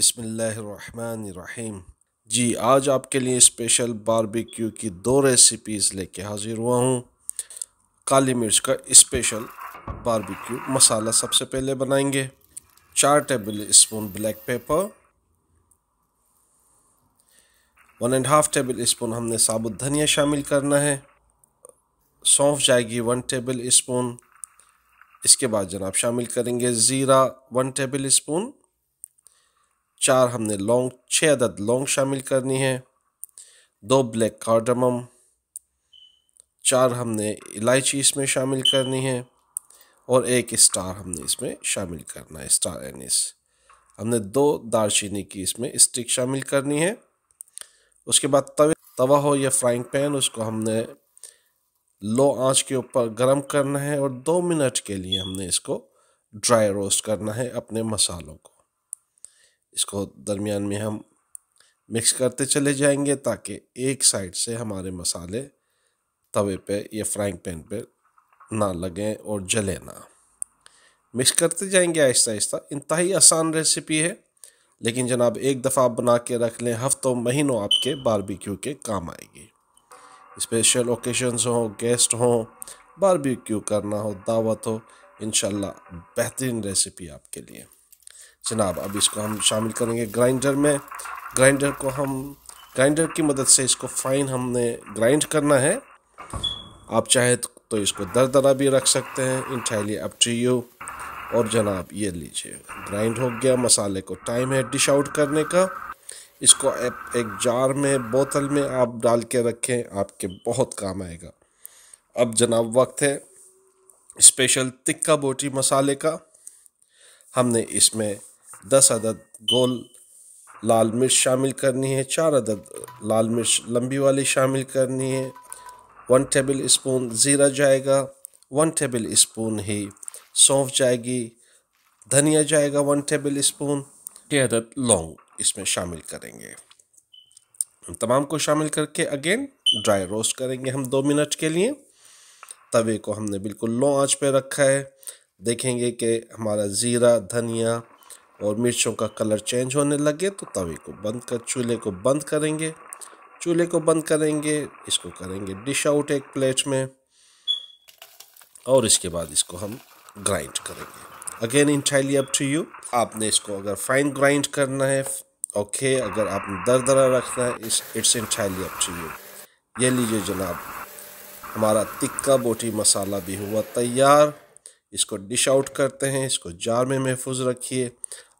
बिसमीम जी आज आपके लिए स्पेशल बारबेक्यू की दो रेसिपीज़ लेके हाज़िर हुआ हूँ काली मिर्च का स्पेशल बारबेक्यू मसाला सबसे पहले बनाएंगे चार tablespoon black pepper one and half tablespoon हमने साबुत धनिया शामिल करना है सौंफ जाएगी वन टेबल स्पून इसके बाद जनाब शामिल करेंगे ज़ीरा वन टेबल स्पून चार हमने लौंग छः अदद लौंग शामिल करनी है दो ब्लैक कार्डमम चार हमने इलायची इसमें शामिल करनी है और एक स्टार हमने इसमें शामिल करना है स्टार एनिस हमने दो दारचीनी की इसमें स्टिक शामिल करनी है उसके बाद तवे तवा हो या फ्राइंग पैन उसको हमने लो आंच के ऊपर गर्म करना है और दो मिनट के लिए हमने इसको ड्राई रोस्ट करना है अपने मसालों को इसको दरमियान में हम मिक्स करते चले जाएंगे ताकि एक साइड से हमारे मसाले तवे पे या फ्राइंग पैन पे ना लगें और जले ना मिक्स करते जाएंगे आहिस्ता आहिस्ता इंतहाई आसान रेसिपी है लेकिन जनाब एक दफ़ा आप बना के रख लें हफ्तों महीनों आपके बारबेक्यू के काम आएगी स्पेशल ओकेजन्स हों गेस्ट हों बारबेक्यू करना हो दावत हो इन बेहतरीन रेसिपी आपके लिए जनाब अब इसको हम शामिल करेंगे ग्राइंडर में ग्राइंडर को हम ग्राइंडर की मदद से इसको फाइन हमने ग्राइंड करना है आप चाहे तो इसको दर दरा भी रख सकते हैं इंटायरली अप टू यू और जनाब ये लीजिए ग्राइंड हो गया मसाले को टाइम है डिश आउट करने का इसको एक, एक जार में बोतल में आप डाल के रखें आपके बहुत काम आएगा अब जनाब वक्त है स्पेशल तिक्का बोटी मसाले का हमने इसमें दस अदद गोल लाल मिर्च शामिल करनी है चार अदद लाल मिर्च लंबी वाली शामिल करनी है वन टेबल स्पून ज़ीरा जाएगा वन टेबल स्पून ही सौंफ जाएगी धनिया जाएगा वन टेबल स्पून के अदद लौंग इसमें शामिल करेंगे तमाम को शामिल करके अगेन ड्राई रोस्ट करेंगे हम दो मिनट के लिए तवे को हमने बिल्कुल लो आंच पे रखा है देखेंगे कि हमारा ज़ीरा धनिया और मिर्चों का कलर चेंज होने लगे तो तवे को बंद कर चूल्हे को बंद करेंगे चूल्हे को बंद करेंगे इसको करेंगे डिश आउट एक प्लेट में और इसके बाद इसको हम ग्राइंड करेंगे again entirely up to you आपने इसको अगर फाइन ग्राइंड करना है ओके okay, अगर आपने दर दरा रखना है इस it's entirely up to you ये लीजिए जनाब हमारा तिक्का बोटी मसाला भी हुआ तैयार इसको डिश आउट करते हैं इसको जार में महफूज रखिए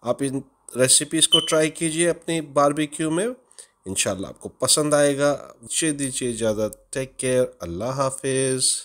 आप इन रेसिपीज़ को ट्राई कीजिए अपने बारबेक्यू में इनशाला आपको पसंद आएगा दीजिए इजाज़त टेक केयर अल्लाह हाफिज़